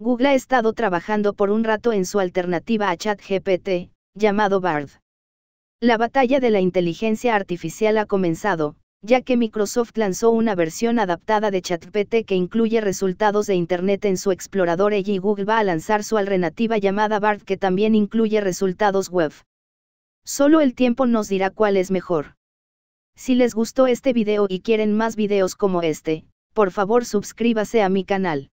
Google ha estado trabajando por un rato en su alternativa a ChatGPT, llamado BARD. La batalla de la inteligencia artificial ha comenzado, ya que Microsoft lanzó una versión adaptada de ChatGPT que incluye resultados de Internet en su explorador y Google va a lanzar su alternativa llamada BARD que también incluye resultados web. Solo el tiempo nos dirá cuál es mejor. Si les gustó este video y quieren más videos como este, por favor suscríbase a mi canal.